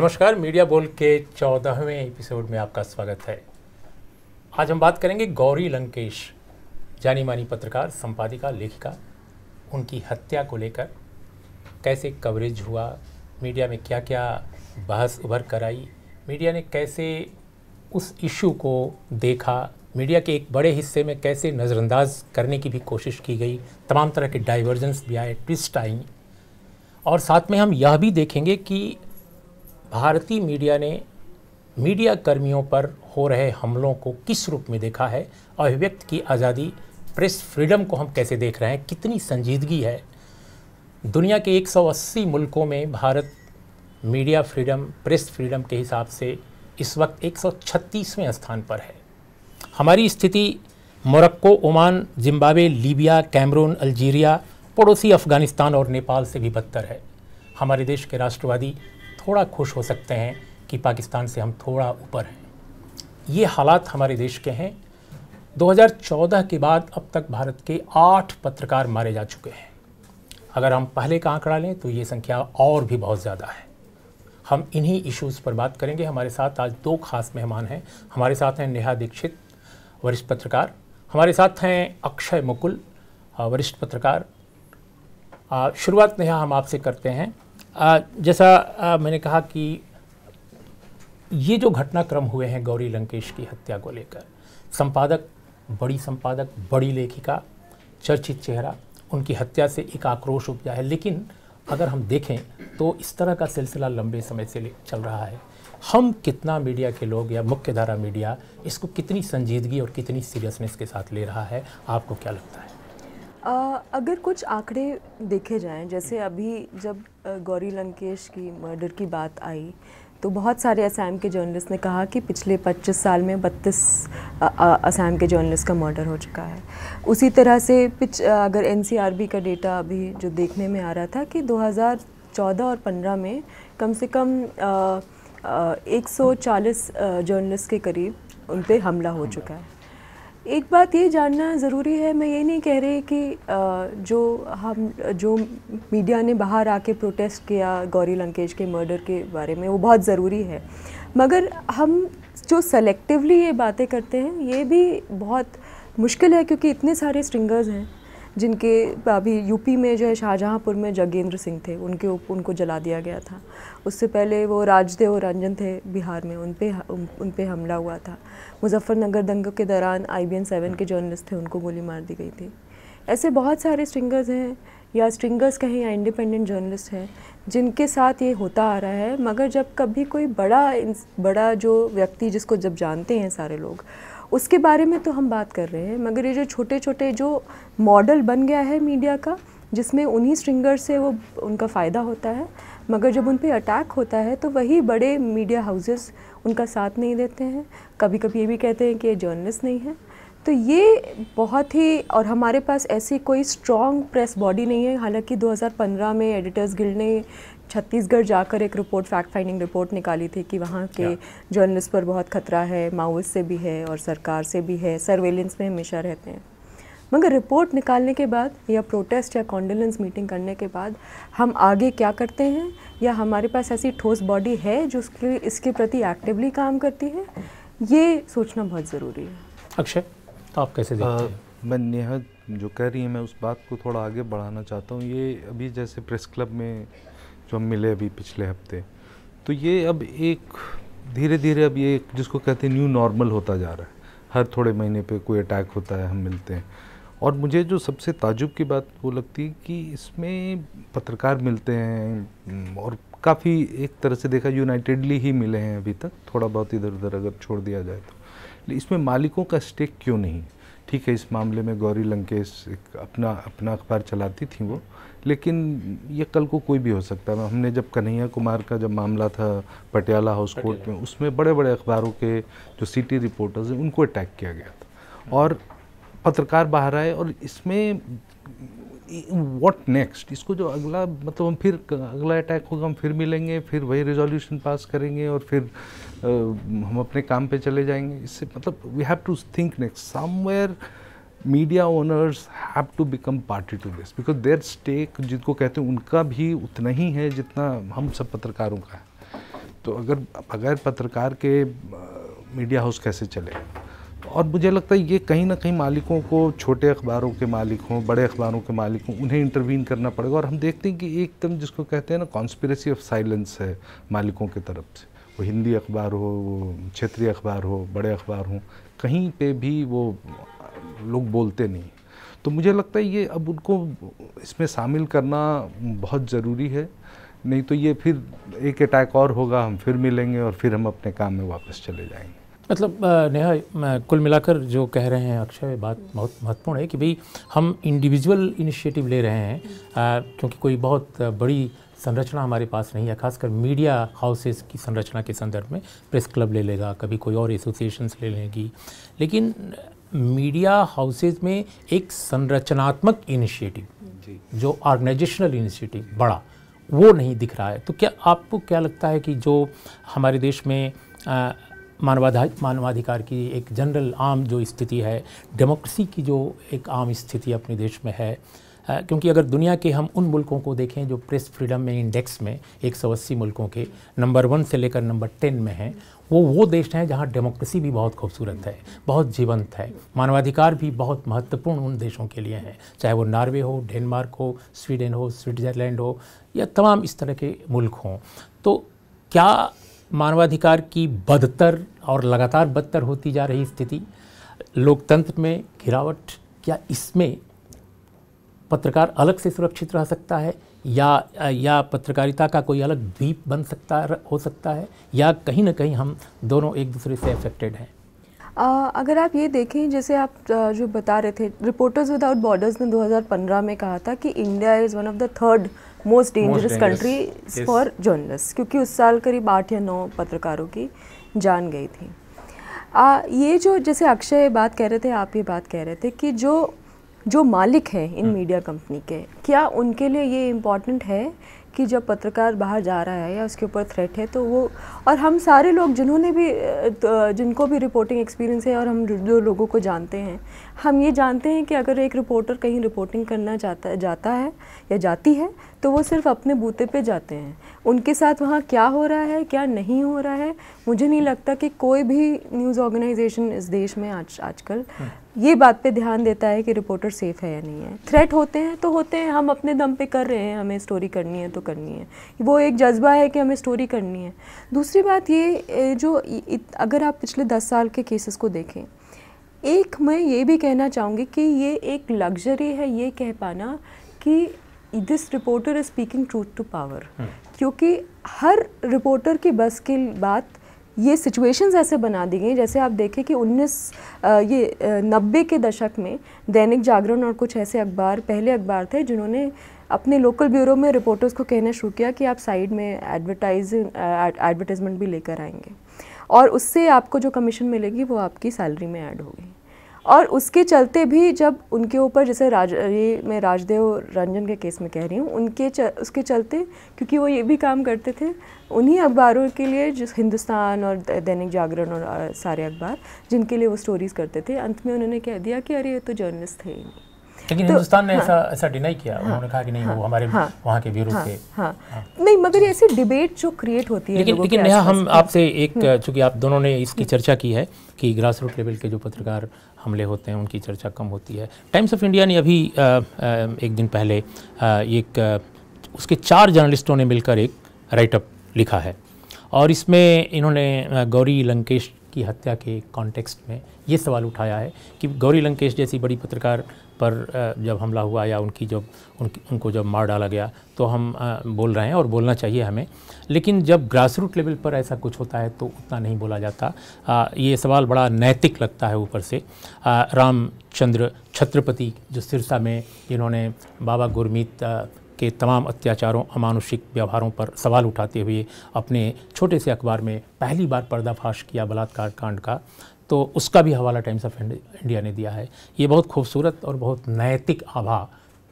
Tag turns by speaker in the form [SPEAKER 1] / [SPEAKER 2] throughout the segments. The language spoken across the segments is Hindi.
[SPEAKER 1] नमस्कार मीडिया बोल के चौदहवें एपिसोड में आपका स्वागत है आज हम बात करेंगे गौरी लंकेश जानी मानी पत्रकार संपादिका लेखिका उनकी हत्या को लेकर कैसे कवरेज हुआ मीडिया में क्या क्या बहस उभर कर आई मीडिया ने कैसे उस इशू को देखा मीडिया के एक बड़े हिस्से में कैसे नज़रअंदाज करने की भी कोशिश की गई तमाम तरह के डाइवर्जेंस भी आए ट्विस्ट आई और साथ में हम यह भी देखेंगे कि भारतीय मीडिया ने मीडिया कर्मियों पर हो रहे हमलों को किस रूप में देखा है अभिव्यक्त की आज़ादी प्रेस फ्रीडम को हम कैसे देख रहे हैं कितनी संजीदगी है दुनिया के 180 मुल्कों में Bharat media freedom press freedom के हिसाब से इस वक्त 136वें स्थान पर है हमारी स्थिति Morocco Oman Zimbabwe Libya Cameroon Algeria पड़ोसी अफ़गानिस्तान और नेपाल से भी बदतर है हमारे देश के राष्ट्रवादी थोड़ा खुश हो सकते हैं कि पाकिस्तान से हम थोड़ा ऊपर हैं ये हालात हमारे देश के हैं 2014 के बाद अब तक भारत के आठ पत्रकार मारे जा चुके हैं अगर हम पहले का आंकड़ा लें तो ये संख्या और भी बहुत ज़्यादा है हम इन्हीं इश्यूज़ पर बात करेंगे हमारे साथ आज दो खास मेहमान हैं हमारे साथ हैं नेहा दीक्षित वरिष्ठ पत्रकार हमारे साथ हैं अक्षय मुकुल वरिष्ठ पत्रकार शुरुआत नेहा हम आपसे करते हैं जैसा मैंने कहा कि ये जो घटनाक्रम हुए हैं गौरी लंकेश की हत्या को लेकर संपादक बड़ी संपादक बड़ी लेखिका चर्चित चेहरा उनकी हत्या से एक आक्रोश उपजा है लेकिन अगर हम देखें तो इस तरह का सिलसिला लंबे समय से चल रहा है हम कितना मीडिया के लोग या मुख्यधारा मीडिया इसको कितनी संजीदगी और कितनी सीरियसनेस के साथ ले रहा है आपको क्या लगता है
[SPEAKER 2] आ, अगर कुछ आंकड़े देखे जाएं जैसे अभी जब गौरी लंकेश की मर्डर की बात आई तो बहुत सारे असाम के जर्नलिस्ट ने कहा कि पिछले 25 साल में 32 असाम के जर्नलिस्ट का मर्डर हो चुका है उसी तरह से पिछ अगर एन का डेटा अभी जो देखने में आ रहा था कि 2014 और 15 में कम से कम आ, आ, 140 जर्नलिस्ट के करीब उन पर हमला हो चुका है एक बात ये जानना ज़रूरी है मैं ये नहीं कह रही कि जो हम जो मीडिया ने बाहर आके प्रोटेस्ट किया गौरी लंकेश के मर्डर के बारे में वो बहुत ज़रूरी है मगर हम जो सेलेक्टिवली ये बातें करते हैं ये भी बहुत मुश्किल है क्योंकि इतने सारे स्ट्रिंगर्स हैं जिनके अभी यूपी में जो है शाहजहाँपुर में जगेंद्र सिंह थे उनके उप, उनको जला दिया गया था उससे पहले वो राजदेव रंजन थे बिहार में उन पर उन पर हमला हुआ था मुजफ्फरनगर दंगों के दौरान आई बी सेवन के जर्नलिस्ट हाँ। थे उनको गोली मार दी गई थी ऐसे बहुत सारे स्ट्रिंगर्स हैं या स्ट्रिंगर्स कहें या इंडिपेंडेंट जर्नलिस्ट हैं जिनके साथ ये होता आ रहा है मगर जब कभी कोई बड़ा बड़ा जो व्यक्ति जिसको जब जानते हैं सारे लोग उसके बारे में तो हम बात कर रहे हैं मगर ये जो छोटे छोटे जो मॉडल बन गया है मीडिया का जिसमें उन्हीं स्ट्रिंगर्स से वो उनका फ़ायदा होता है मगर जब उन पर अटैक होता है तो वही बड़े मीडिया हाउसेस उनका साथ नहीं देते हैं कभी कभी ये भी कहते हैं कि ये जर्नलिस्ट नहीं है तो ये बहुत ही और हमारे पास ऐसी कोई स्ट्रॉन्ग प्रेस बॉडी नहीं है हालांकि 2015 में एडिटर्स गिल्ड ने छत्तीसगढ़ जाकर एक रिपोर्ट फैक्ट फाइंडिंग रिपोर्ट निकाली थी कि वहाँ के जर्नलिस्ट पर बहुत खतरा है माओस से भी है और सरकार से भी है सर्वेलेंस में हमेशा रहते हैं मगर रिपोर्ट निकालने के बाद या प्रोटेस्ट या कॉन्डोलेंस मीटिंग करने के बाद हम आगे क्या करते हैं या हमारे पास ऐसी ठोस बॉडी है जो उसके इसके प्रति एक्टिवली काम करती है ये सोचना बहुत ज़रूरी है
[SPEAKER 3] अक्षय तो आप कैसे देखते हैं मैं नेहा जो कह रही है मैं उस बात को थोड़ा आगे बढ़ाना चाहता हूँ ये अभी जैसे प्रेस क्लब में जो हम मिले अभी पिछले हफ्ते तो ये अब एक धीरे धीरे अब ये जिसको कहते हैं न्यू नॉर्मल होता जा रहा है हर थोड़े महीने पे कोई अटैक होता है हम मिलते हैं और मुझे जो सबसे ताजुब की बात वो लगती है कि इसमें पत्रकार मिलते हैं हम्म, और काफ़ी एक तरह से देखा यूनाइटेडली ही मिले हैं अभी तक थोड़ा बहुत इधर उधर अगर छोड़ दिया जाए तो इसमें मालिकों का स्टेक क्यों नहीं ठीक है इस मामले में गौरी लंकेश अपना अपना अखबार चलाती थी वो लेकिन ये कल को कोई भी हो सकता है हमने जब कन्हैया कुमार का जब मामला था पटियाला हाउस कोर्ट में उसमें बड़े बड़े अखबारों के जो सिटी रिपोर्टर्स हैं उनको अटैक किया गया था और पत्रकार बाहर आए और इसमें व्हाट नेक्स्ट इसको जो अगला मतलब हम फिर अगला अटैक होगा हम फिर मिलेंगे फिर वही रेजोल्यूशन पास करेंगे और फिर आ, हम अपने काम पे चले जाएंगे इससे मतलब we have to think next somewhere media owners have to become party to this because their stake जिनको कहते हैं उनका भी उतना ही है जितना हम सब पत्रकारों का है तो अगर बगैर पत्रकार के मीडिया हाउस कैसे चलेगा और मुझे लगता है ये कहीं ना कहीं मालिकों को छोटे अखबारों के मालिक हों बड़े अखबारों के मालिक हों उन्हें इंटरवीन करना पड़ेगा और हम देखते हैं कि एकदम जिसको कहते हैं ना कॉन्स्परेसी ऑफ साइलेंस है मालिकों की तरफ से वो हिंदी अखबार हो वो क्षेत्रीय अखबार हो बड़े अखबार हों कहीं पे भी वो लोग बोलते नहीं तो मुझे लगता है ये अब उनको इसमें शामिल करना बहुत ज़रूरी है नहीं तो ये फिर एक अटैक और होगा हम फिर मिलेंगे और फिर हम अपने काम में वापस चले जाएंगे
[SPEAKER 1] मतलब नेहा कुल मिलाकर जो कह रहे हैं अक्षय बात बहुत महत्वपूर्ण है कि भाई हम इंडिविजुअल इनिशिएटिव ले रहे हैं आ, क्योंकि कोई बहुत बड़ी संरचना हमारे पास नहीं है खासकर मीडिया हाउसेस की संरचना के संदर्भ में प्रेस क्लब ले लेगा कभी कोई और एसोसिएशंस ले लेगी लेकिन मीडिया हाउसेज में एक संरचनात्मक इनिशिएटिव जो ऑर्गेनाइजेशनल इनिशिएटिव बड़ा वो नहीं दिख रहा है तो क्या आपको क्या लगता है कि जो हमारे देश में आ, मानवाधा मानवाधिकार की एक जनरल आम जो स्थिति है डेमोक्रेसी की जो एक आम स्थिति अपने देश में है क्योंकि अगर दुनिया के हम उन मुल्कों को देखें जो प्रेस फ्रीडम में इंडेक्स में एक सौ अस्सी मुल्कों के नंबर वन से लेकर नंबर टेन में हैं वो वो देश हैं जहाँ डेमोक्रेसी भी बहुत खूबसूरत है बहुत जीवंत है मानवाधिकार भी बहुत महत्वपूर्ण उन देशों के लिए हैं चाहे वो नॉर्वे हो डेनमार्क हो स्वीडन हो स्विट्ज़रलैंड हो या तमाम इस तरह के मुल्क हों तो क्या मानवाधिकार की बदतर और लगातार बदतर होती जा रही स्थिति लोकतंत्र में गिरावट क्या इसमें पत्रकार अलग से सुरक्षित रह सकता है या या पत्रकारिता का कोई अलग द्वीप बन सकता हो सकता है या कहीं ना कहीं हम दोनों एक दूसरे से अफेक्टेड हैं
[SPEAKER 2] अगर आप ये देखें जैसे आप जो बता रहे थे रिपोर्टर्स विदाउट बॉर्डर्स ने 2015 में कहा था कि India is one of the third most dangerous country for journalist क्योंकि उस साल करीब आठ या नौ पत्रकारों की जान गई थी आ, ये जो जैसे अक्षय बात कह रहे थे आप ये बात कह रहे थे कि जो जो मालिक हैं इन हम्म। मीडिया कंपनी के क्या उनके लिए ये इम्पोर्टेंट है कि जब पत्रकार बाहर जा रहा है या उसके ऊपर थ्रेट है तो वो और हम सारे लोग जिन्होंने भी तो, जिनको भी रिपोर्टिंग एक्सपीरियंस है और हम जो लोगों को जानते हैं हम ये जानते हैं कि अगर एक रिपोर्टर कहीं रिपोर्टिंग करना जाता जाता है या जाती है तो वो सिर्फ अपने बूते पे जाते हैं उनके साथ वहाँ क्या हो रहा है क्या नहीं हो रहा है मुझे नहीं लगता कि कोई भी न्यूज़ ऑर्गेनाइजेशन इस देश में आज आजकल हम्म। ये बात पे ध्यान देता है कि रिपोर्टर सेफ़ है या नहीं है थ्रेट होते हैं तो होते हैं हम अपने दम पे कर रहे हैं हमें स्टोरी करनी है तो करनी है वो एक जज्बा है कि हमें स्टोरी करनी है दूसरी बात ये जो अगर आप पिछले दस साल के केसेस को देखें एक मैं ये भी कहना चाहूँगी कि ये एक लग्जरी है ये कह पाना कि this reporter is speaking truth to power क्योंकि हर रिपोर्टर की बस की बात ये सिचुएशंस ऐसे बना दी गई जैसे आप देखें कि 19 ये नब्बे के दशक में दैनिक जागरण और कुछ ऐसे अखबार पहले अखबार थे जिन्होंने अपने लोकल ब्यूरो में रिपोर्टर्स को कहना शुरू किया कि आप साइड में एडवर्टाइज एडवर्टाइजमेंट भी लेकर आएंगे और उससे आपको जो कमीशन मिलेगी वो आपकी सैलरी में ऐड होगी और उसके चलते भी जब उनके ऊपर जैसे राज ये मैं राजदेव रंजन के केस में कह रही हूँ उनके च, उसके चलते क्योंकि वो ये भी काम करते थे उन्हीं अखबारों के लिए जिस हिंदुस्तान और दैनिक जागरण और सारे अखबार जिनके लिए वो स्टोरीज़ करते थे अंत में उन्होंने कह दिया कि अरे ये तो जर्नलिस्ट थे ही नहीं
[SPEAKER 1] लेकिन तो, हिंदुस्तान ने हाँ, ऐसा ऐसा डिनाई किया हाँ, उन्होंने कहा कि नहीं हाँ, वो हमारे हाँ, वहाँ के ब्यूरो हाँ, थे
[SPEAKER 2] हाँ, हाँ, नहीं मगर ऐसी डिबेट जो क्रिएट होती है लेकिन लेकिन नेहा हम आपसे एक हम्म।
[SPEAKER 1] चूंकि आप दोनों ने इसकी हम्म। चर्चा की है कि ग्रास रूट लेवल के जो पत्रकार हमले होते हैं उनकी चर्चा कम होती है टाइम्स ऑफ इंडिया ने अभी आ, आ, एक दिन पहले आ, एक उसके चार जर्नलिस्टों ने मिलकर एक राइटअप लिखा है और इसमें इन्होंने गौरी लंकेश की हत्या के कॉन्टेक्स्ट में ये सवाल उठाया है कि गौरी लंकेश जैसी बड़ी पत्रकार पर जब हमला हुआ या उनकी जब उन, उनको जब मार डाला गया तो हम बोल रहे हैं और बोलना चाहिए हमें लेकिन जब ग्रासरूट लेवल पर ऐसा कुछ होता है तो उतना नहीं बोला जाता आ, ये सवाल बड़ा नैतिक लगता है ऊपर से रामचंद्र छत्रपति जो सिरसा में जिन्होंने बाबा गुरमीत के तमाम अत्याचारों अमानुषिक व्यवहारों पर सवाल उठाते हुए अपने छोटे से अखबार में पहली बार पर्दाफाश किया बलात्कार कांड का तो उसका भी हवाला टाइम्स ऑफ इंडिया ने दिया है ये बहुत खूबसूरत और बहुत नैतिक आभा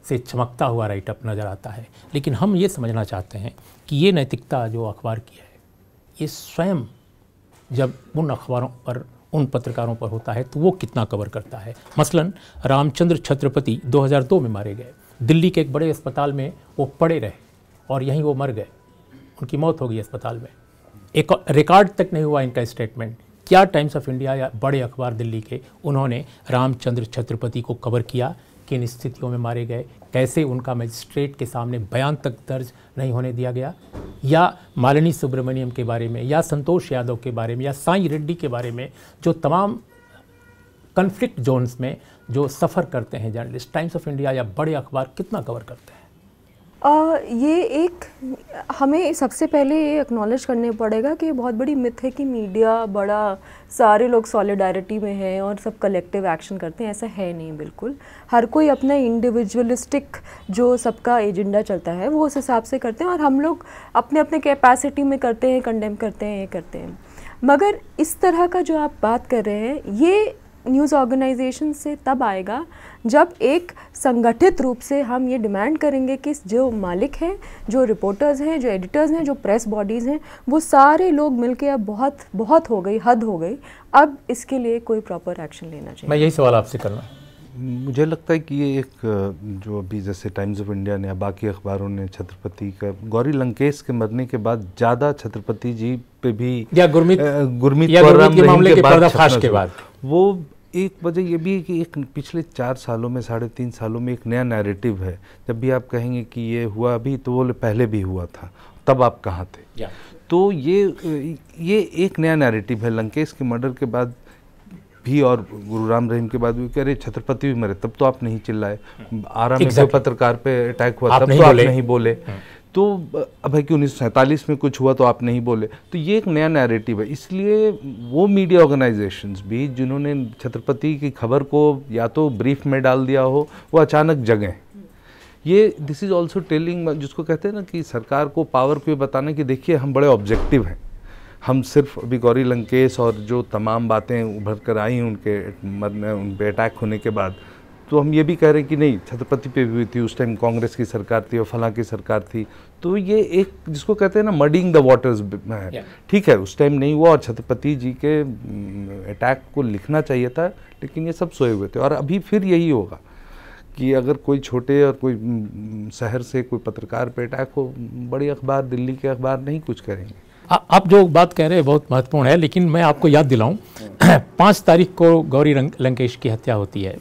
[SPEAKER 1] से चमकता हुआ राइटअप नज़र आता है लेकिन हम ये समझना चाहते हैं कि ये नैतिकता जो अखबार की है ये स्वयं जब उन अखबारों पर उन पत्रकारों पर होता है तो वो कितना कवर करता है मसलन रामचंद्र छत्रपति 2002 में मारे गए दिल्ली के एक बड़े अस्पताल में वो पड़े रहे और यहीं वो मर गए उनकी मौत हो गई अस्पताल में एक रिकॉर्ड तक नहीं हुआ इनका स्टेटमेंट क्या टाइम्स ऑफ इंडिया या बड़े अखबार दिल्ली के उन्होंने रामचंद्र छत्रपति को कवर किया किन स्थितियों में मारे गए कैसे उनका मजिस्ट्रेट के सामने बयान तक दर्ज नहीं होने दिया गया या मालिनी सुब्रमण्यम के बारे में या संतोष यादव के बारे में या साई रेड्डी के बारे में जो तमाम कन्फ्लिक्ट जोन्स में जो सफ़र करते हैं जर्नलिस्ट टाइम्स ऑफ इंडिया या बड़े अखबार कितना कवर करते हैं
[SPEAKER 2] आ, ये एक हमें सबसे पहले ये एक्नॉलेज करने पड़ेगा कि बहुत बड़ी मिथ है कि मीडिया बड़ा सारे लोग सॉलिडारिटी में हैं और सब कलेक्टिव एक्शन करते हैं ऐसा है नहीं बिल्कुल हर कोई अपना इंडिविजुअलिस्टिक जो सबका एजेंडा चलता है वो उस हिसाब से करते हैं और हम लोग अपने अपने कैपेसिटी में करते हैं कंडेम करते हैं ये करते हैं मगर इस तरह का जो आप बात कर रहे हैं ये न्यूज़ ऑर्गेनाइजेशन से तब आएगा जब एक संगठित रूप से हम ये डिमांड करेंगे कि जो मालिक हैं जो रिपोर्टर्स हैं जो एडिटर्स हैं जो प्रेस बॉडीज़ हैं वो सारे लोग मिलके अब बहुत बहुत हो गई हद हो गई अब इसके लिए कोई प्रॉपर एक्शन लेना चाहिए मैं यही
[SPEAKER 3] सवाल आपसे करना मुझे लगता है कि ये एक जो अभी जैसे टाइम्स ऑफ इंडिया ने बाकी अखबारों ने छत्रपति का गौरी लंकेश के मरने के बाद ज़्यादा छत्रपति जी पे भी या गुरमीत गुरमीत के के, के बाद वो एक वजह ये भी है कि एक पिछले चार सालों में साढ़े तीन सालों में एक नया नैरेटिव है जब भी आप कहेंगे कि ये हुआ अभी तो बोले पहले भी हुआ था तब आप कहाँ थे तो ये ये एक नया नैरेटिव है लंकेश के मर्डर के बाद भी और गुरु राम रहीम के बाद भी कह रहे छत्रपति भी मरे तब तो आप नहीं चिल्लाए आराम से exactly. पत्रकार पे अटैक हुआ तब तो आप नहीं बोले हाँ। तो अब है कि उन्नीस में कुछ हुआ तो आप नहीं बोले तो ये एक नया नैरेटिव है इसलिए वो मीडिया ऑर्गेनाइजेशंस भी जिन्होंने छत्रपति की खबर को या तो ब्रीफ में डाल दिया हो वो अचानक जगें ये दिस इज़ ऑल्सो टेलिंग जिसको कहते हैं ना कि सरकार को पावर को ये बताना कि देखिए हम बड़े ऑब्जेक्टिव हैं हम सिर्फ अभी गौरी लंकेश और जो तमाम बातें उभर कर आई उनके उन पर अटैक होने के बाद तो हम ये भी कह रहे हैं कि नहीं छत्रपति पे भी हुई थी उस टाइम कांग्रेस की सरकार थी और फला की सरकार थी तो ये एक जिसको कहते हैं ना मडिंग द वाटर्स है ठीक है उस टाइम नहीं हुआ और छत्रपति जी के अटैक को लिखना चाहिए था लेकिन ये सब सोए हुए थे और अभी फिर यही होगा कि अगर कोई छोटे और कोई शहर से कोई पत्रकार पर अटैक हो बड़ी अखबार दिल्ली के अखबार नहीं कुछ करेंगे
[SPEAKER 1] आप जो बात कह रहे हैं बहुत महत्वपूर्ण है लेकिन मैं आपको याद दिलाऊं हाँ। पाँच तारीख को गौरी लंकेश की हत्या होती है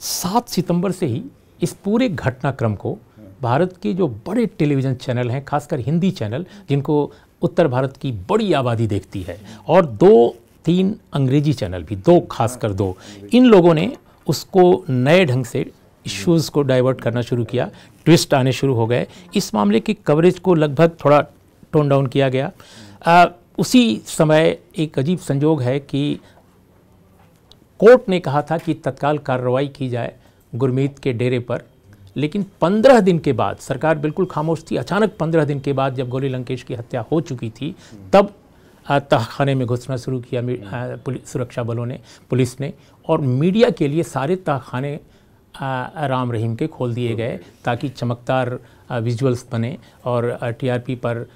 [SPEAKER 1] सात सितंबर से ही इस पूरे घटनाक्रम को भारत के जो बड़े टेलीविज़न चैनल हैं खासकर हिंदी चैनल जिनको उत्तर भारत की बड़ी आबादी देखती है और दो तीन अंग्रेजी चैनल भी दो खासकर दो इन लोगों ने उसको नए ढंग से इश्यूज़ को डाइवर्ट करना शुरू किया ट्विस्ट आने शुरू हो गए इस मामले की कवरेज को लगभग थोड़ा टोन डाउन किया गया आ, उसी समय एक अजीब संजोग है कि कोर्ट ने कहा था कि तत्काल कार्रवाई की जाए गुरमीत के डेरे पर लेकिन पंद्रह दिन के बाद सरकार बिल्कुल खामोश थी अचानक पंद्रह दिन के बाद जब गोली लंकेश की हत्या हो चुकी थी तब तहखाने में घुसना शुरू किया सुरक्षा बलों ने पुलिस ने और मीडिया के लिए सारे तहखाने राम रहीम के खोल दिए गए ताकि चमकदार विजुअल्स बने और टीआरपी पर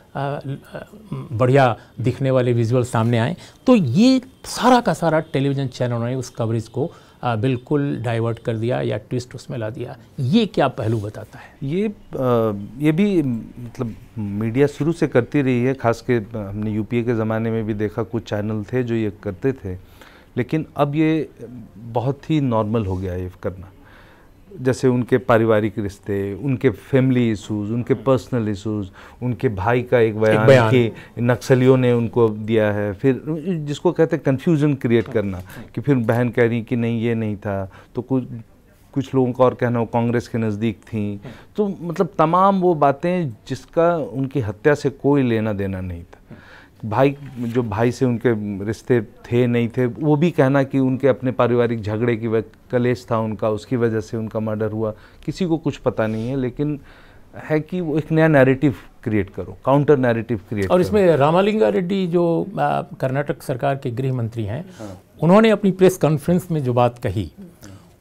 [SPEAKER 1] बढ़िया दिखने वाले विजुअल सामने आए तो ये सारा का सारा टेलीविज़न चैनलों ने उस कवरेज को बिल्कुल डाइवर्ट कर दिया या ट्विस्ट उसमें ला दिया ये क्या पहलू बताता
[SPEAKER 3] है ये ये भी मतलब मीडिया शुरू से करती रही है खास के हमने यूपीए के ज़माने में भी देखा कुछ चैनल थे जो ये करते थे लेकिन अब ये बहुत ही नॉर्मल हो गया ये करना जैसे उनके पारिवारिक रिश्ते उनके फैमिली इश्यूज उनके पर्सनल हम्म। इश्यूज उनके भाई का एक बयान, बयान। कि नक्सलियों ने उनको दिया है फिर जिसको कहते हैं कन्फ्यूज़न क्रिएट हाँ। करना कि फिर बहन कह रही कि नहीं ये नहीं था तो कुछ कुछ लोगों का और कहना वो कांग्रेस के नज़दीक थी हाँ। तो मतलब तमाम वो बातें जिसका उनकी हत्या से कोई लेना देना नहीं था हाँ। भाई जो भाई से उनके रिश्ते थे नहीं थे वो भी कहना कि उनके अपने पारिवारिक झगड़े की कलेश था उनका उसकी वजह से उनका मर्डर हुआ किसी को कुछ पता नहीं है लेकिन है कि वो एक नया नैरेटिव क्रिएट करो काउंटर नैरेटिव क्रिएट और इसमें
[SPEAKER 1] रामालिंगा रेड्डी जो कर्नाटक सरकार के गृह मंत्री हैं हाँ। उन्होंने अपनी प्रेस कॉन्फ्रेंस में जो बात कही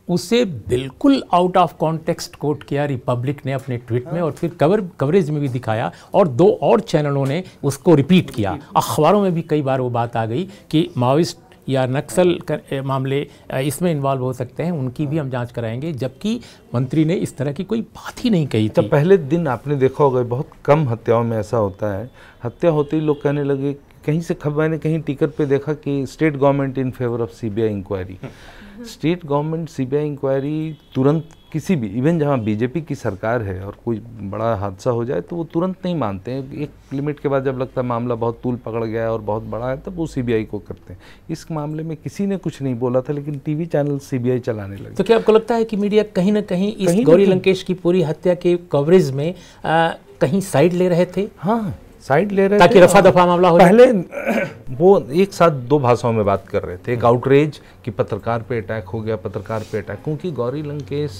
[SPEAKER 1] उसे बिल्कुल आउट ऑफ कॉन्टेक्स्ट कोट किया रिपब्लिक ने अपने ट्वीट में और फिर कवर कवरेज में भी दिखाया और दो और चैनलों ने उसको रिपीट किया अखबारों में भी कई बार वो बात आ गई कि माओस्ट या नक्सल मामले इसमें इन्वॉल्व हो सकते हैं उनकी भी हम जांच कराएंगे जबकि
[SPEAKER 3] मंत्री ने इस तरह की कोई बात ही नहीं कही तो पहले दिन आपने देखा होगा बहुत कम हत्याओं में ऐसा होता है हत्या होते ही लोग कहने लगे कहीं से मैंने कहीं टिकट पे देखा कि state government in favour of CBI inquiry hmm. State government CBI inquiry तुरंत किसी भी इवन जहाँ बीजेपी की सरकार है और कोई बड़ा हादसा हो जाए तो वो तुरंत नहीं मानते हैं एक लिमिट के बाद जब लगता है मामला बहुत तूल पकड़ गया है और बहुत बड़ा है तब वो सीबीआई को करते हैं इस मामले में किसी ने कुछ नहीं बोला था लेकिन टीवी चैनल सीबीआई चलाने लगे तो क्या
[SPEAKER 1] आपको लगता है कि मीडिया कहीं ना कहीं इस गौरी लंकेश की पूरी हत्या के कवरेज में आ, कहीं साइड ले रहे थे
[SPEAKER 3] हाँ, हाँ। साइड ले रहे ताकि रफा दफा मामला हो पहले वो एक साथ दो भाषाओं में बात कर रहे थे एक आउटरेज कि पत्रकार पे अटैक हो गया पत्रकार पे अटैक क्योंकि गौरी लंकेश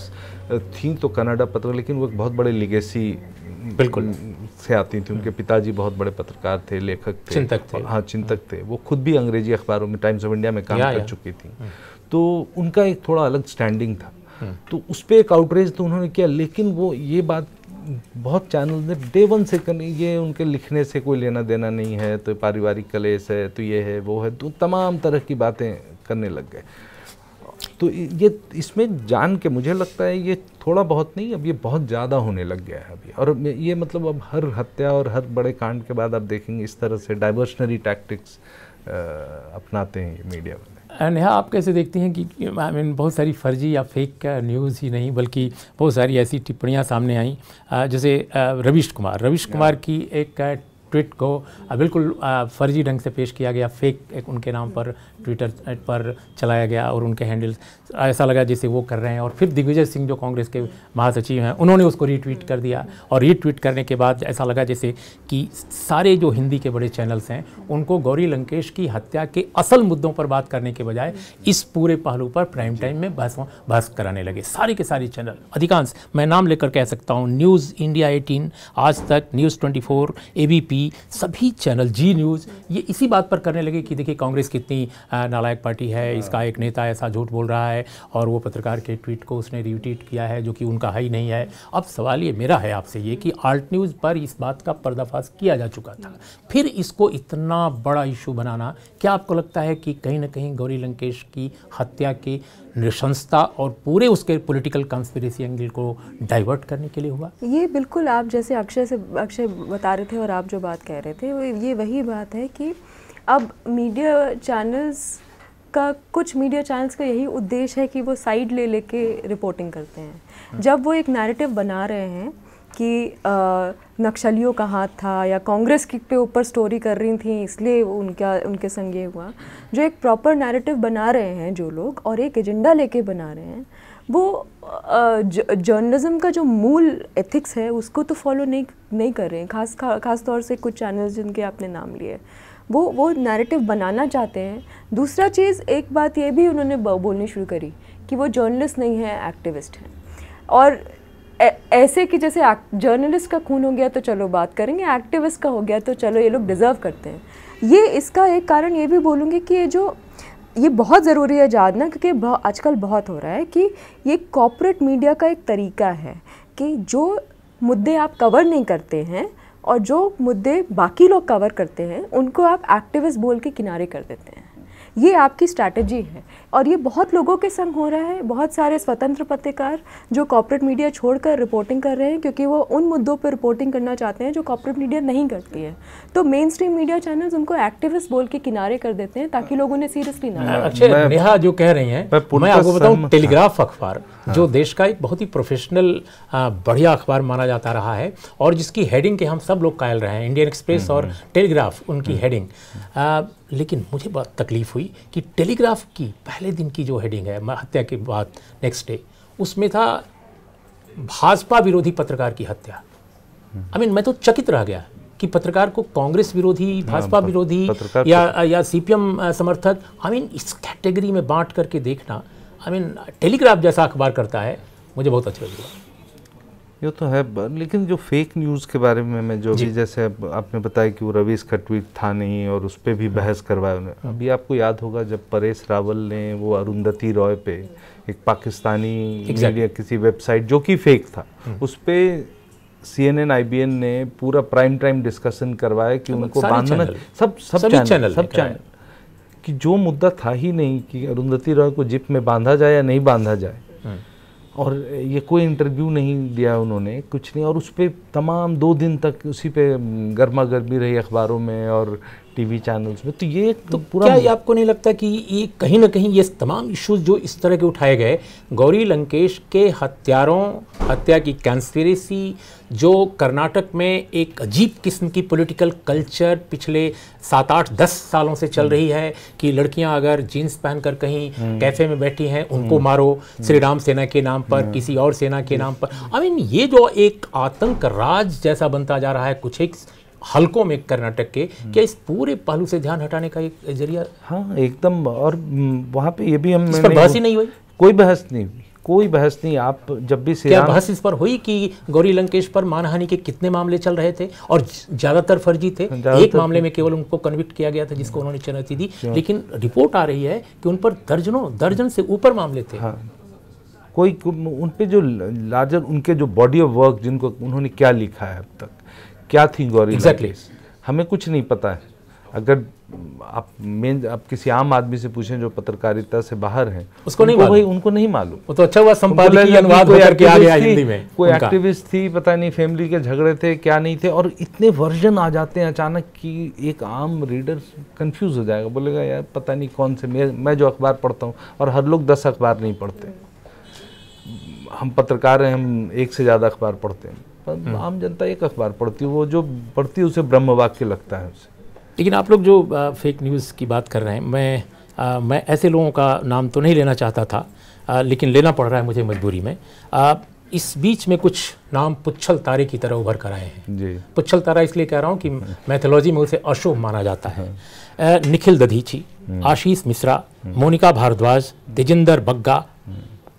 [SPEAKER 3] थी तो कनाडा पत्र लेकिन वो एक बहुत बड़े लिगेसी बिल्कुल से आती थी उनके पिताजी बहुत बड़े पत्रकार थे लेखक थे चिंतक थे हाँ चिंतक थे वो खुद भी अंग्रेजी अखबारों में टाइम्स ऑफ इंडिया में काम कर चुकी थी हम्म। तो उनका एक थोड़ा अलग स्टैंडिंग था हम्म। तो उस पर एक आउटरेज तो उन्होंने किया लेकिन वो ये बात बहुत चैनल ने डे वन से ये उनके लिखने से कोई लेना देना नहीं है तो पारिवारिक कलेश है तो ये है वो है तो तमाम तरह की बातें करने लग गए तो ये इसमें जान के मुझे लगता है ये थोड़ा बहुत नहीं अब ये बहुत ज़्यादा होने लग गया है अभी और ये मतलब अब हर हत्या और हर बड़े कांड के बाद आप देखेंगे इस तरह से डाइवर्शनरी टैक्टिक्स अपनाते हैं मीडिया वाले
[SPEAKER 1] नेहा आप कैसे देखती हैं कि आई मीन बहुत सारी फर्जी या फेक न्यूज़ ही नहीं बल्कि बहुत सारी ऐसी टिप्पणियां सामने आई जैसे रविश कुमार रविश कुमार की एक ट्वीट को बिल्कुल फर्जी ढंग से पेश किया गया फेक एक उनके नाम पर ट्विटर पर चलाया गया और उनके हैंडल ऐसा लगा जैसे वो कर रहे हैं और फिर दिग्विजय सिंह जो कांग्रेस के महासचिव हैं उन्होंने उसको रीट्वीट कर दिया और रीट्वीट करने के बाद ऐसा लगा जैसे कि सारे जो हिंदी के बड़े चैनल्स हैं उनको गौरी लंकेश की हत्या के असल मुद्दों पर बात करने के बजाय इस पूरे पहलू पर प्राइम टाइम में बहस बहस कराने लगे सारे के सारे चैनल अधिकांश मैं नाम लेकर कह सकता हूँ न्यूज़ इंडिया एटीन आज तक news twenty four A B P TV सभी चैनल जी न्यूज़ ये इसी बात पर करने लगे कि देखिए कांग्रेस कितनी नालायक पार्टी है हाँ। इसका एक नेता ऐसा झूठ बोल रहा है और वो पत्रकार के ट्वीट को उसने रिट्वीट किया है जो कि उनका है ही नहीं है अब सवाल ये मेरा है आपसे ये कि आल्ट न्यूज़ पर इस बात का पर्दाफाश किया जा चुका था फिर इसको इतना बड़ा इशू बनाना क्या आपको लगता है कि कहीं ना कहीं गौरी लंकेश की हत्या के निशंसता और पूरे उसके पॉलिटिकल कंस्पिरेसी एंगल को डाइवर्ट करने के लिए हुआ
[SPEAKER 2] ये बिल्कुल आप जैसे अक्षय से अक्षय बता रहे थे और आप जो बात कह रहे थे ये वही बात है कि अब मीडिया चैनल्स का कुछ मीडिया चैनल्स का यही उद्देश्य है कि वो साइड ले लेके रिपोर्टिंग करते हैं हाँ। जब वो एक नैरेटिव बना रहे हैं कि नक्सलियों का हाथ था या कांग्रेस के पे ऊपर स्टोरी कर रही थी इसलिए उनका उनके संग ये हुआ जो एक प्रॉपर नैरेटिव बना रहे हैं जो लोग और एक एजेंडा लेके बना रहे हैं वो जर्नलिज्म का जो मूल एथिक्स है उसको तो फॉलो नहीं नहीं कर रहे हैं खास खा, खास तौर से कुछ चैनल्स जिनके आपने नाम लिए वो वो नैरेटिव बनाना चाहते हैं दूसरा चीज़ एक बात ये भी उन्होंने बोलनी शुरू करी कि वो जर्नलिस्ट नहीं है एक्टिविस्ट हैं और ऐसे कि जैसे जर्नलिस्ट का खून हो गया तो चलो बात करेंगे एक्टिविस्ट का हो गया तो चलो ये लोग डिज़र्व करते हैं ये इसका एक कारण ये भी बोलूँगी कि ये जो ये बहुत ज़रूरी है जानना क्योंकि आजकल बहुत हो रहा है कि ये कॉपोरेट मीडिया का एक तरीका है कि जो मुद्दे आप कवर नहीं करते हैं और जो मुद्दे बाकी लोग कवर करते हैं उनको आप एक्टिविस्ट बोल के किनारे कर देते हैं ये आपकी स्ट्रैटेजी है और ये बहुत लोगों के संग हो रहा है बहुत सारे स्वतंत्र पत्रकार जो कॉपरेट मीडिया छोड़कर रिपोर्टिंग कर रहे हैं क्योंकि वो उन मुद्दों पर रिपोर्टिंग करना चाहते हैं जो कॉपरेट मीडिया नहीं करती है तो मेन स्ट्रीम मीडिया चैनल्स उनको एक्टिविस्ट बोल के किनारे कर देते हैं ताकि लोगों ने सीरियसली ना अच्छा नेहा जो कह रही हैं मैं आपको बताऊँ टेलीग्राफ
[SPEAKER 1] अखबार हाँ। जो देश का एक बहुत ही प्रोफेशनल बढ़िया अखबार माना जाता रहा है और जिसकी हेडिंग के हम सब लोग कायल रहे हैं इंडियन एक्सप्रेस और टेलीग्राफ हम्म। उनकी हेडिंग हम्म। लेकिन मुझे बहुत तकलीफ हुई कि टेलीग्राफ की पहले पहले दिन की जो हेडिंग है हत्या के बाद नेक्स्ट डे उसमें था भाजपा विरोधी पत्रकार की हत्या आई मीन मैं तो चकित रह गया कि पत्रकार को कांग्रेस विरोधी हाँ, भाजपा विरोधी या या सीपीएम समर्थक आई मीन इस कैटेगरी में बांट करके देखना आई मीन टेलीग्राफ जैसा अखबार करता है मुझे बहुत
[SPEAKER 3] अच्छा लगेगा ये तो है लेकिन जो फेक न्यूज़ के बारे में मैं जो भी जैसे आपने बताया कि वो रवीश ट्वीट था नहीं और उस पर भी हाँ। बहस करवाया उन्हें हाँ। अभी आपको याद होगा जब परेश रावल ने वो अरुंधति रॉय पे एक पाकिस्तानी मीडिया किसी वेबसाइट जो कि फेक था हाँ। उस पर C N N I B N ने पूरा प्राइम टाइम डिस्कशन करवाया कि उनको बांधना सब सब चैनल सब चैनल कि जो मुद्दा था ही नहीं कि अरुंधति रॉय को जिप में बांधा जाए या नहीं बांधा जाए और ये कोई इंटरव्यू नहीं दिया उन्होंने कुछ नहीं और उस पर तमाम दो दिन तक उसी पे गर्मा गर्मी रही अखबारों में और टीवी चैनल्स में तो ये तो पूरा क्या ये
[SPEAKER 1] आपको नहीं लगता कि ये कहीं ना कहीं ये तमाम इश्यूज जो इस तरह के उठाए गए गौरी लंकेश के हत्यारों हत्या की कंस्पिरेसी जो कर्नाटक में एक अजीब किस्म की पॉलिटिकल कल्चर पिछले सात आठ दस सालों से चल रही है कि लड़कियां अगर जीन्स पहनकर कहीं कैफे हम्म। में बैठी हैं उनको हम्म। मारो हम्म। श्री राम सेना के नाम पर किसी और सेना के नाम पर आई मीन ये जो एक आतंक राज जैसा बनता जा रहा है कुछ एक हलकों में कर्नाटक के हम्म। क्या इस पूरे पहलू से ध्यान हटाने का एक जरिया हाँ एकदम और
[SPEAKER 3] हम्म, वहाँ पे ये भी हम इस पर बहस ही नहीं हुई कोई बहस नहीं
[SPEAKER 1] हुई कोई बहस नहीं आप जब भी क्या बहस इस पर हुई कि गौरी लंकेश पर मानहानि के कितने मामले चल रहे थे और ज्यादातर फर्जी थे एक मामले में केवल उनको कन्विक्ट किया गया था जिसको हाँ। उन्होंने चुनौती दी अच्छा। लेकिन रिपोर्ट आ रही है कि उन पर
[SPEAKER 3] दर्जनों दर्जन से ऊपर मामले थे हाँ। कोई उन पे जो लार्जर उनके जो बॉडी ऑफ वर्क जिनको उन्होंने क्या लिखा है अब तक क्या थी गौरी एग्जैक्टली exactly. हमें कुछ नहीं पता है अगर आप मेन आप किसी आम आदमी से पूछें जो पत्रकारिता से बाहर है उसको नहीं भाई उनको नहीं मालूम वो तो अच्छा हुआ संपादकीय अनुवाद होकर के आ गया हिंदी में कोई एक्टिविस्ट थी पता नहीं फैमिली के झगड़े थे क्या नहीं थे और इतने वर्जन आ जाते हैं अचानक कि एक आम रीडर कंफ्यूज हो जाएगा बोलेगा यार पता नहीं कौन से मैं मैं जो अखबार पढ़ता हूँ और हर लोग दस अखबार नहीं पढ़ते हम पत्रकार हैं हम एक से ज़्यादा अखबार पढ़ते हैं हम्म। आम जनता एक अखबार पढ़ती है वो जो पढ़ती है उसे ब्रह्म वाक्य लगता है उसे लेकिन आप लोग जो फेक न्यूज़ की बात कर रहे हैं मैं आ,
[SPEAKER 1] मैं ऐसे लोगों का नाम तो नहीं लेना चाहता था आ, लेकिन लेना पड़ रहा है मुझे मजबूरी में आ, इस बीच में कुछ नाम पुच्छल तारे की तरह उभर कर आए हैं जी पुच्छल तारा इसलिए कह रहा हूँ कि मैथोलॉजी हाँ। में उसे अशुभ माना जाता है हाँ। आ, निखिल दधीची हाँ। आशीष मिश्रा मोनिका भारद्वाज तेजिंदर बग्गा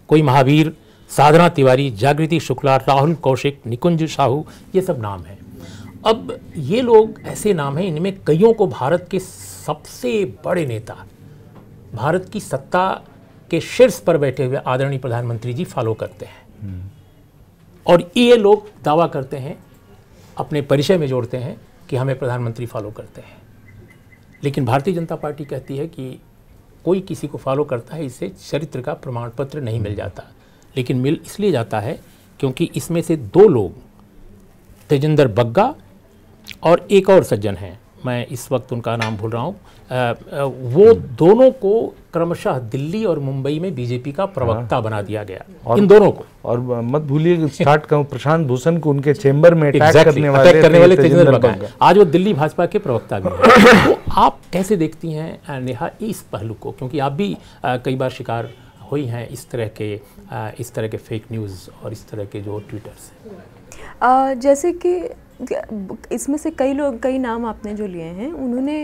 [SPEAKER 1] कोई महावीर साधना तिवारी जागृति शुक्ला राहुल कौशिक निकुंज साहू ये सब नाम हैं अब ये लोग ऐसे नाम हैं इनमें कईयों को भारत के सबसे बड़े नेता भारत की सत्ता के शीर्ष पर बैठे हुए आदरणीय प्रधानमंत्री जी फॉलो करते हैं हम्म। और ये लोग दावा करते हैं अपने परिचय में जोड़ते हैं कि हमें प्रधानमंत्री फॉलो करते हैं लेकिन भारतीय जनता पार्टी कहती है कि कोई किसी को फॉलो करता है इससे चरित्र का प्रमाण पत्र नहीं मिल जाता लेकिन मिल इसलिए जाता है क्योंकि इसमें से दो लोग तेजेंद्र बग्गा और एक और सज्जन हैं मैं इस वक्त उनका नाम भूल रहा हूँ वो हम्म। दोनों को क्रमशः दिल्ली और मुंबई में बीजेपी का हाँ। प्रवक्ता बना दिया गया
[SPEAKER 3] और, इन दोनों को और मत भूलिए स्टार्ट प्रशांत भूषण को उनके चेंबर में अटैक exactly, करने वाले करने वाले तेजेंद्र बगा
[SPEAKER 1] आज वो दिल्ली भाजपा के प्रवक्ता भी हैं तो आप कैसे देखती हैं नेहा इस पहलू को क्योंकि आप भी कई बार शिकार हुई हैं इस तरह के इस तरह के फेक न्यूज़ और इस तरह के जो ट्विटर
[SPEAKER 2] से जैसे कि इसमें से कई लोग कई नाम आपने जो लिए हैं उन्होंने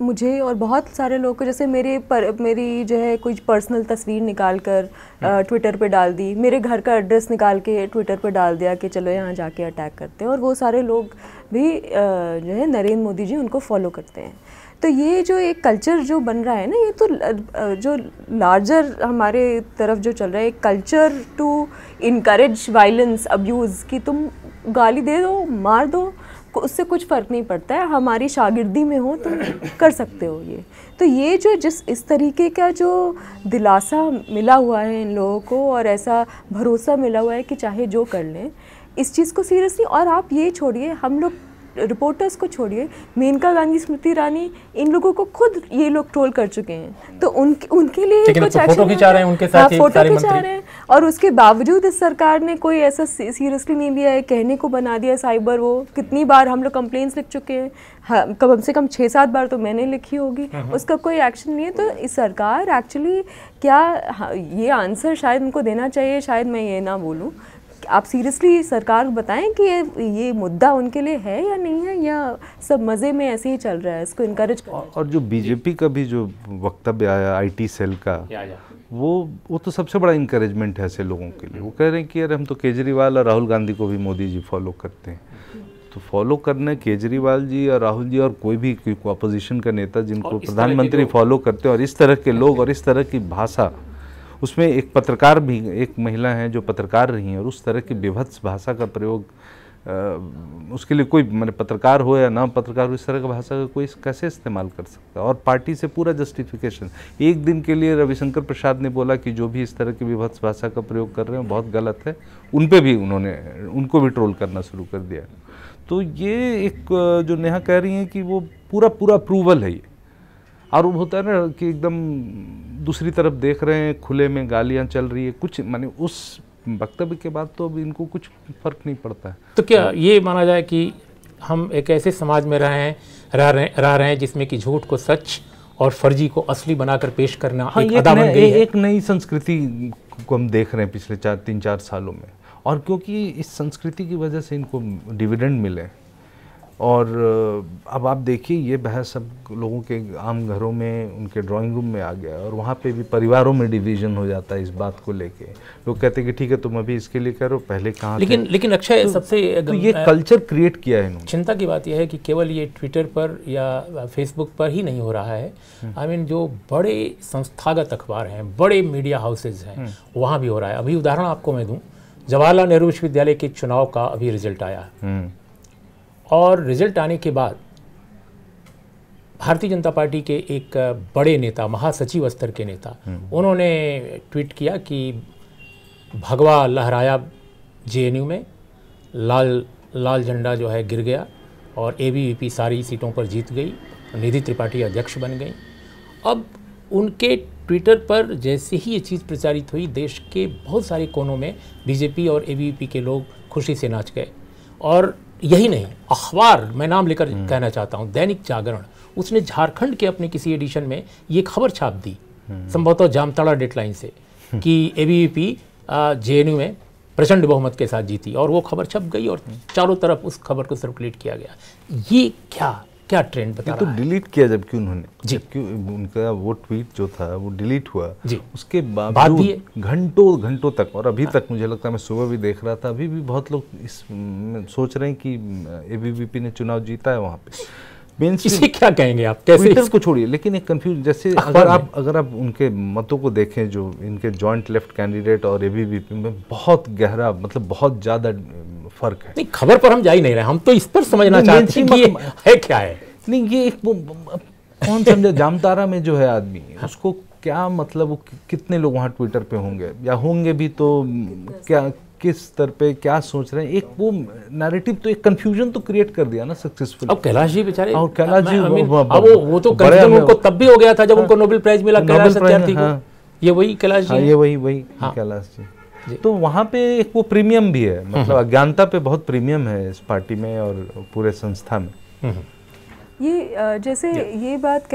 [SPEAKER 2] मुझे और बहुत सारे लोगों को जैसे मेरे पर मेरी जो है कुछ पर्सनल तस्वीर निकाल कर ट्विटर हम्म। पे डाल दी मेरे घर का एड्रेस निकाल के ट्विटर पे डाल दिया कि चलो यहाँ जाके अटैक करते हैं और वो सारे लोग भी जो है नरेंद्र मोदी जी उनको फॉलो करते हैं तो ये जो एक कल्चर जो बन रहा है ना ये तो जो लार्जर हमारे तरफ जो चल रहा है एक culture to increase violence abuse कि तुम गाली दे दो मार दो उससे कुछ फ़र्क नहीं पड़ता है हमारी शागिर्दी में हो तुम कर सकते हो ये तो ये जो जिस इस तरीके का जो दिलासा मिला हुआ है इन लोगों को और ऐसा भरोसा मिला हुआ है कि चाहे जो कर लें इस चीज़ को सीरियसली और आप ये छोड़िए हम लोग रिपोर्टर्स को छोड़िए मेनका गांधी स्मृति ईरानी इन लोगों को खुद ये लोग ट्रोल कर चुके हैं तो उनके उनके लिए कुछ फोटो तो खिंचा रहे हैं उनके साथ फोटो हाँ, खिंचा रहे हैं और उसके बावजूद इस सरकार ने कोई ऐसा सीरियसली नहीं लिया है कहने को बना दिया साइबर वो कितनी बार हम लोग कंप्लेन लिख चुके हैं हाँ, कम से कम छः सात बार तो मैंने लिखी होगी हाँ, हाँ। उसका कोई एक्शन नहीं है तो इस सरकार एक्चुअली क्या ये आंसर शायद उनको देना चाहिए शायद मैं ये ना बोलूँ आप सीरियसली सरकार बताएं कि ये ये मुद्दा उनके लिए है या नहीं है या सब मज़े में ऐसे ही चल रहा है इसको इनकरेज और,
[SPEAKER 3] और जो बीजेपी का भी जो वक्तव्य आया आईटी सेल का या या। वो वो तो सबसे बड़ा इंकरेजमेंट है ऐसे लोगों के लिए वो कह रहे हैं कि यार हम तो केजरीवाल और राहुल गांधी को भी मोदी जी फॉलो करते हैं तो फॉलो करने केजरीवाल जी और राहुल जी और कोई भी अपोजिशन का नेता जिनको प्रधानमंत्री फॉलो करते हैं और इस तरह के लोग और इस तरह की भाषा उसमें एक पत्रकार भी एक महिला हैं जो पत्रकार रही हैं और उस तरह की विभत्स भाषा का प्रयोग उसके लिए कोई मैंने पत्रकार हो या ना पत्रकार हो इस तरह की भाषा का कोई कैसे इस्तेमाल कर सकता है और पार्टी से पूरा जस्टिफिकेशन एक दिन के लिए रविशंकर प्रसाद ने बोला कि जो भी इस तरह की विभत्स भाषा का प्रयोग कर रहे हैं बहुत गलत है उन पर भी उन्होंने उनको भी ट्रोल करना शुरू कर दिया तो ये एक जो नेहा कह रही हैं कि वो पूरा पूरा अप्रूवल है ये और वो होता है ना कि एकदम दूसरी तरफ देख रहे हैं खुले में गालियां चल रही है कुछ माने उस वक्तव्य के बाद तो अब इनको कुछ फर्क नहीं पड़ता है
[SPEAKER 1] तो क्या ये माना जाए कि हम एक ऐसे समाज में रहे हैं रह रहे रह रहे हैं जिसमें कि झूठ को सच और फर्जी को असली बनाकर पेश करना हाँ, एक, एक, गई है। एक
[SPEAKER 3] नई संस्कृति को हम देख रहे हैं पिछले चार तीन चार सालों में और क्योंकि इस संस्कृति की वजह से इनको डिविडेंड मिले और अब आप देखिए ये बहस सब लोगों के आम घरों में उनके ड्राइंग रूम में आ गया और वहाँ पे भी परिवारों में डिवीजन हो जाता है इस बात को लेके लोग कहते हैं कि ठीक है तुम अभी इसके लिए करो पहले कहाँ लेकिन थे? लेकिन अक्षय तो, सबसे तो ये कल्चर क्रिएट किया है इन्होंने
[SPEAKER 1] चिंता की बात यह है कि केवल ये ट्विटर पर या फेसबुक पर ही नहीं हो रहा है आई हम्म। मीन जो बड़े संस्थागत अखबार हैं बड़े मीडिया हाउसेज हैं हम्म। वहाँ भी हो रहा है अभी उदाहरण आपको मैं दूँ जवाहरलाल नेहरू विश्वविद्यालय के चुनाव का अभी रिजल्ट आया है हम्म। और रिजल्ट आने के बाद भारतीय जनता पार्टी के एक बड़े नेता महासचिव स्तर के नेता हम्म। उन्होंने ट्वीट किया कि भगवा लहराया जेएनयू में लाल लाल झंडा जो है गिर गया और एबीवीपी सारी सीटों पर जीत गई निधि त्रिपाठी अध्यक्ष बन गई अब उनके ट्विटर पर जैसे ही ये चीज़ प्रचारित हुई देश के बहुत सारे कोनों में बीजेपी और एबीवीपी के लोग खुशी से नाच गए और यही नहीं अखबार मैं नाम लेकर कहना चाहता हूँ दैनिक जागरण उसने झारखंड के अपने किसी एडिशन में ये खबर छाप दी हम्म। संभवतः जामताड़ा डेडलाइन से हम्म। कि ए जेएनयू में प्रचंड बहुमत के साथ जीती और वो खबर छप गई और हम्म। चारों तरफ उस खबर को सर्कुलेट किया गया ये क्या क्या ट्रेंड बता तो रहा
[SPEAKER 3] तो डिलीट किया जबकि उन्होंने जी क्यों उनका वो ट्वीट जो था वो डिलीट हुआ जी उसके बाद घंटों घंटों तक और अभी हाँ। तक मुझे लगता है मैं सुबह भी देख रहा था अभी भी बहुत लोग इस सोच रहे हैं कि एबीवीपी ने चुनाव जीता है वहाँ पे इसे क्या कहेंगे आप कैसे इसको छोड़िए लेकिन एक कंफ्यूज जैसे अगर आप अगर आप उनके मतों को देखें जो इनके जॉइंट लेफ्ट कैंडिडेट और एबीवीपी में बहुत गहरा मतलब बहुत ज़्यादा फर्क है नहीं खबर पर हम जा ही नहीं रहे हम तो इस पर समझना चाहते हैं कि है क्या है नहीं ये एक कौन समझे जामतारा में जो है आदमी हाँ। उसको क्या मतलब वो कितने लोग वहाँ ट्विटर पे होंगे या होंगे भी तो क्या किस स्तर पे क्या सोच रहे हैं एक वो नैरेटिव तो एक कंफ्यूजन तो क्रिएट कर दिया ना सक्सेसफुल अब कैलाश जी बेचारे और हाँ, कैलाश जी अब वो वो वो, वो तो कंफ्यूजन उनको
[SPEAKER 1] तब भी हो गया था जब हाँ, उनको नोबेल प्राइज मिला कैलाश सत्यार्थी को हाँ।
[SPEAKER 3] ये वही कैलाश जी ये वही वही कैलाश जी तो वहाँ पे एक वो प्रीमियम भी है हम्म। मतलब अज्ञानता पे बहुत प्रीमियम है इस पार्टी में और पूरे संस्था में हम्म।
[SPEAKER 2] ये जैसे ये बात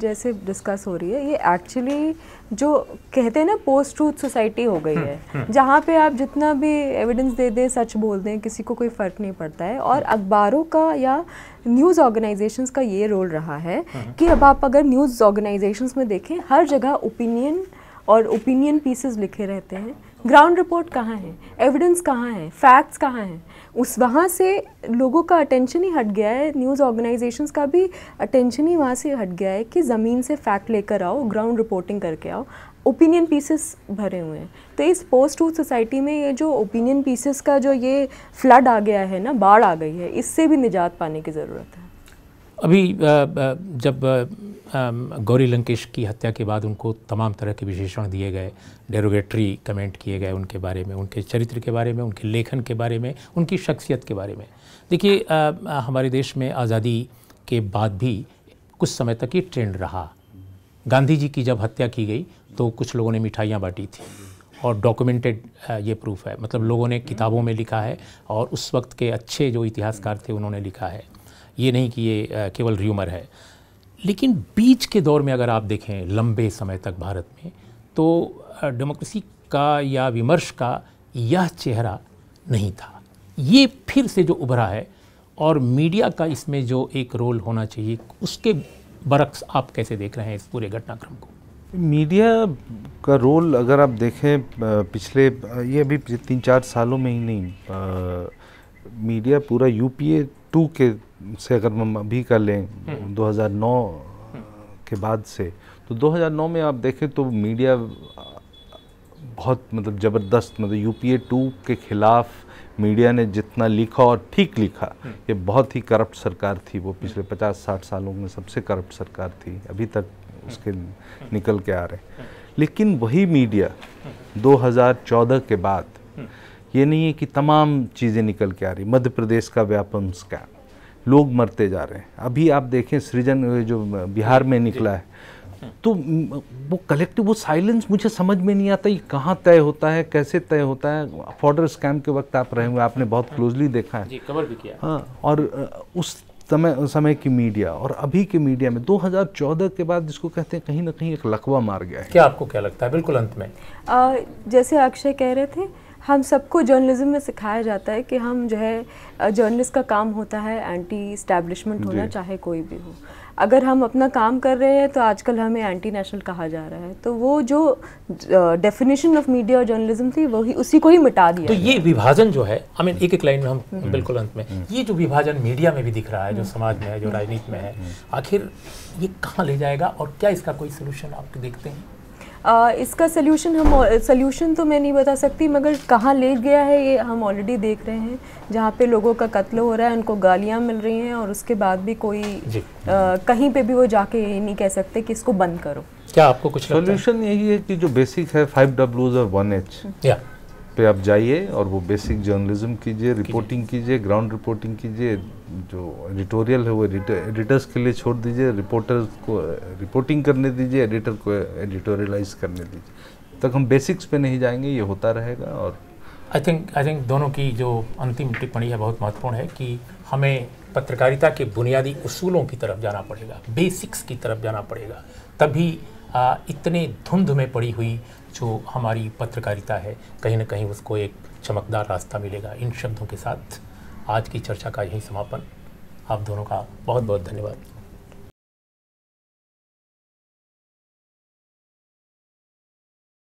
[SPEAKER 2] जैसे डिस्कस हो रही है ये एक्चुअली जो कहते हैं ना पोस्ट ट्रूथ सोसाइटी हो गई है हम्म, जहाँ पे आप जितना भी एविडेंस दे दें सच बोल दें किसी को कोई फ़र्क नहीं पड़ता है और अखबारों का या न्यूज़ ऑर्गेनाइजेशंस का ये रोल रहा है कि अब आप अगर न्यूज़ ऑर्गेनाइजेशंस में देखें हर जगह ओपिनियन और ओपिनियन पीसेस लिखे रहते हैं ग्राउंड रिपोर्ट कहाँ है एविडेंस कहाँ है फैक्ट्स कहाँ हैं उस वहाँ से लोगों का अटेंशन ही हट गया है न्यूज़ ऑर्गेनाइजेशंस का भी अटेंशन ही वहाँ से हट गया है कि ज़मीन से फैक्ट लेकर आओ ग्राउंड रिपोर्टिंग करके आओ ओपिनियन पीसेस भरे हुए हैं तो इस पोस्ट टू सोसाइटी में ये जो ओपिनियन पीसेस का जो ये फ्लड आ गया है ना बाढ़ आ गई है इससे भी निजात पाने की ज़रूरत है
[SPEAKER 1] अभी जब गौरी लंकेश की हत्या के बाद उनको तमाम तरह के विशेषण दिए गए डेरोगेटरी कमेंट किए गए उनके बारे में उनके चरित्र के बारे में उनके लेखन के बारे में उनकी शख्सियत के बारे में देखिए हमारे देश में आज़ादी के बाद भी कुछ समय तक ये ट्रेंड रहा गांधी जी की जब हत्या की गई तो कुछ लोगों ने मिठाइयाँ बांटी थी और डॉक्यूमेंटेड ये प्रूफ है मतलब लोगों ने किताबों में लिखा है और उस वक्त के अच्छे जो इतिहासकार थे उन्होंने लिखा है ये नहीं कि ये केवल र्यूमर है लेकिन बीच के दौर में अगर आप देखें लंबे समय तक भारत में तो डेमोक्रेसी का या विमर्श का यह चेहरा नहीं था ये फिर से जो उभरा है और मीडिया का इसमें जो एक
[SPEAKER 3] रोल होना चाहिए
[SPEAKER 1] उसके बरक्स आप कैसे देख रहे हैं इस पूरे घटनाक्रम
[SPEAKER 3] को मीडिया का रोल अगर आप देखें पिछले ये अभी तीन चार सालों में ही नहीं आ, मीडिया पूरा यूपीए टू के से अगर हम अभी कर लें 2009 हम्म। हम्म। के बाद से तो 2009 में आप देखें तो मीडिया बहुत मतलब ज़बरदस्त मतलब यूपीए टू के ख़िलाफ़ मीडिया ने जितना लिखा और ठीक लिखा हम्म। ये बहुत ही करप्ट सरकार थी वो पिछले 50-60 सालों में सबसे करप्ट सरकार थी अभी तक उसके निकल के आ रहे लेकिन वही मीडिया 2014 के बाद ये नहीं है कि तमाम चीज़ें निकल के आ रही मध्य प्रदेश का व्यापम स्कैम लोग मरते जा रहे हैं अभी आप देखें सृजन जो बिहार में निकला है तो वो कलेक्टिव वो साइलेंस मुझे समझ में नहीं आता ये कहाँ तय होता है कैसे तय होता है फॉर्डर स्कैम के वक्त आप रहे हुए आपने बहुत क्लोजली हाँ। देखा है जी
[SPEAKER 1] कवर भी किया हाँ
[SPEAKER 3] और उस समय समय की मीडिया और अभी के मीडिया में 2014 के बाद जिसको कहते हैं कहीं ना कहीं एक लकवा मार गया है क्या आपको क्या लगता है बिल्कुल अंत में
[SPEAKER 2] आ, जैसे अक्षय कह रहे थे हम सबको जर्नलिज्म में सिखाया जाता है कि हम जो है जर्नलिस्ट का काम होता है एंटी इस्टेब्लिशमेंट होना चाहे कोई भी हो अगर हम अपना काम कर रहे हैं तो आजकल हमें एंटी नेशनल कहा जा रहा है तो वो जो डेफिनेशन ऑफ मीडिया और जर्नलिज्म थी वही उसी को ही मिटा दिया तो ये विभाजन
[SPEAKER 1] जो है आई मीन एक एक लाइन में हम हम्म। बिल्कुल अंत में हम्म। ये जो विभाजन मीडिया में भी दिख रहा है जो हम्म। समाज में है जो राजनीति में है आखिर ये कहाँ ले जाएगा और क्या इसका कोई सोल्यूशन आप देखते हैं
[SPEAKER 2] आ, इसका सोल्यूशन हम सोल्यूशन तो मैं नहीं बता सकती मगर कहाँ ले गया है ये हम ऑलरेडी देख रहे हैं जहाँ पे लोगों का कत्ल हो रहा है उनको गालियाँ मिल रही हैं और उसके बाद भी कोई आ, कहीं पे भी वो जाके ये नहीं कह सकते कि इसको बंद करो
[SPEAKER 3] क्या आपको कुछ सोल्यूशन यही है कि जो बेसिक है फाइव डब्ल्यूज और वन एच पे आप जाइए और वो बेसिक जर्नलिज्म कीजिए रिपोर्टिंग कीजिए ग्राउंड रिपोर्टिंग कीजिए जो एडिटोरियल है वो एडिटर्स के लिए छोड़ दीजिए रिपोर्टर को रिपोर्टिंग करने दीजिए एडिटर को एडिटोरियलाइज करने दीजिए तक हम बेसिक्स पे नहीं जाएंगे ये होता रहेगा और
[SPEAKER 1] आई थिंक आई थिंक दोनों की जो अंतिम टिप्पणी है बहुत महत्वपूर्ण है कि हमें पत्रकारिता के बुनियादी उसूलों की तरफ जाना पड़ेगा बेसिक्स की तरफ जाना पड़ेगा तभी इतने धुंध में पड़ी हुई जो हमारी पत्रकारिता है कहीं ना कहीं उसको एक चमकदार रास्ता मिलेगा इन शब्दों के साथ आज की चर्चा का यही समापन आप दोनों का बहुत
[SPEAKER 3] बहुत धन्यवाद